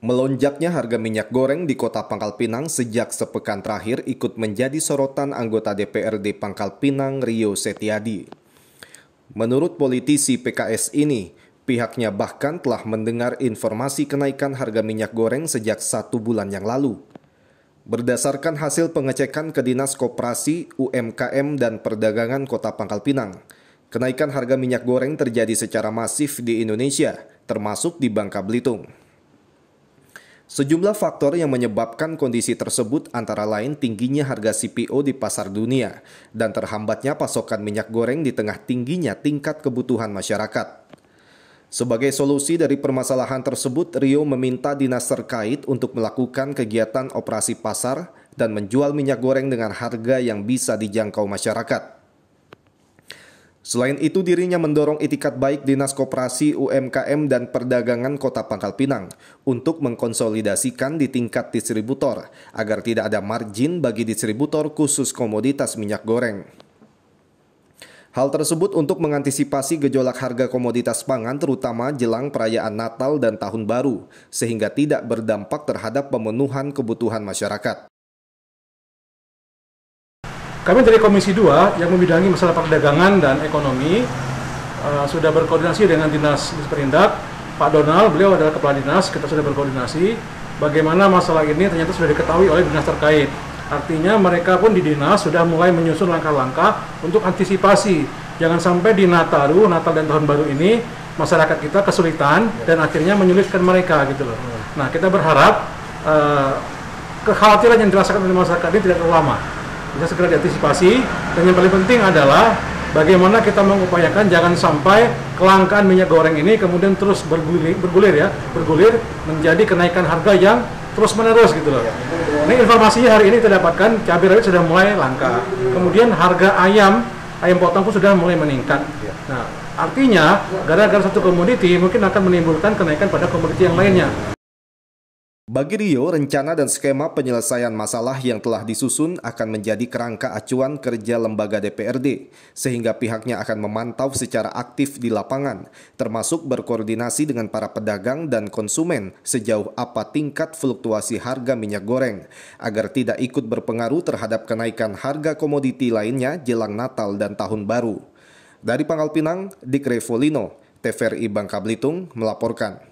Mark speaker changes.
Speaker 1: Melonjaknya harga minyak goreng di kota Pangkal Pinang sejak sepekan terakhir ikut menjadi sorotan anggota DPRD Pangkal Pinang Rio Setiadi. Menurut politisi PKS ini, pihaknya bahkan telah mendengar informasi kenaikan harga minyak goreng sejak satu bulan yang lalu. Berdasarkan hasil pengecekan ke Dinas Koperasi, UMKM, dan Perdagangan Kota Pangkal Pinang, kenaikan harga minyak goreng terjadi secara masif di Indonesia, termasuk di Bangka Belitung. Sejumlah faktor yang menyebabkan kondisi tersebut antara lain tingginya harga CPO di pasar dunia dan terhambatnya pasokan minyak goreng di tengah tingginya tingkat kebutuhan masyarakat. Sebagai solusi dari permasalahan tersebut, Rio meminta dinas terkait untuk melakukan kegiatan operasi pasar dan menjual minyak goreng dengan harga yang bisa dijangkau masyarakat. Selain itu dirinya mendorong itikat baik Dinas Koperasi UMKM dan Perdagangan Kota Pangkal Pinang untuk mengkonsolidasikan di tingkat distributor agar tidak ada margin bagi distributor khusus komoditas minyak goreng. Hal tersebut untuk mengantisipasi gejolak harga komoditas pangan terutama jelang perayaan Natal dan Tahun Baru sehingga tidak berdampak terhadap pemenuhan kebutuhan masyarakat. Kami dari Komisi 2 yang membidangi masalah
Speaker 2: perdagangan dan ekonomi uh, sudah berkoordinasi dengan Dinas perindak Pak Donald, beliau adalah kepala dinas, kita sudah berkoordinasi bagaimana masalah ini ternyata sudah diketahui oleh dinas terkait. Artinya mereka pun di dinas sudah mulai menyusun langkah-langkah untuk antisipasi. Jangan sampai di Nataru, Natal dan Tahun Baru ini masyarakat kita kesulitan dan akhirnya menyulitkan mereka gitu loh. Nah kita berharap uh, kekhawatiran yang dirasakan oleh masyarakat ini tidak terlalu lama bisa segera diantisipasi dan yang paling penting adalah bagaimana kita mengupayakan jangan sampai kelangkaan minyak goreng ini kemudian terus bergulir, bergulir ya, bergulir menjadi kenaikan harga yang terus menerus gitu loh. Ini informasinya hari ini kita dapatkan cabai rawit sudah mulai langka. Kemudian harga ayam ayam potong pun sudah mulai meningkat. Nah, artinya gara-gara satu komoditi mungkin akan menimbulkan kenaikan pada komoditi
Speaker 1: yang lainnya. Bagi Rio, rencana dan skema penyelesaian masalah yang telah disusun akan menjadi kerangka acuan kerja lembaga DPRD, sehingga pihaknya akan memantau secara aktif di lapangan, termasuk berkoordinasi dengan para pedagang dan konsumen sejauh apa tingkat fluktuasi harga minyak goreng, agar tidak ikut berpengaruh terhadap kenaikan harga komoditi lainnya jelang Natal dan Tahun Baru. Dari Pangkal Pinang, Dik Revolino, TVRI Bangka Belitung melaporkan.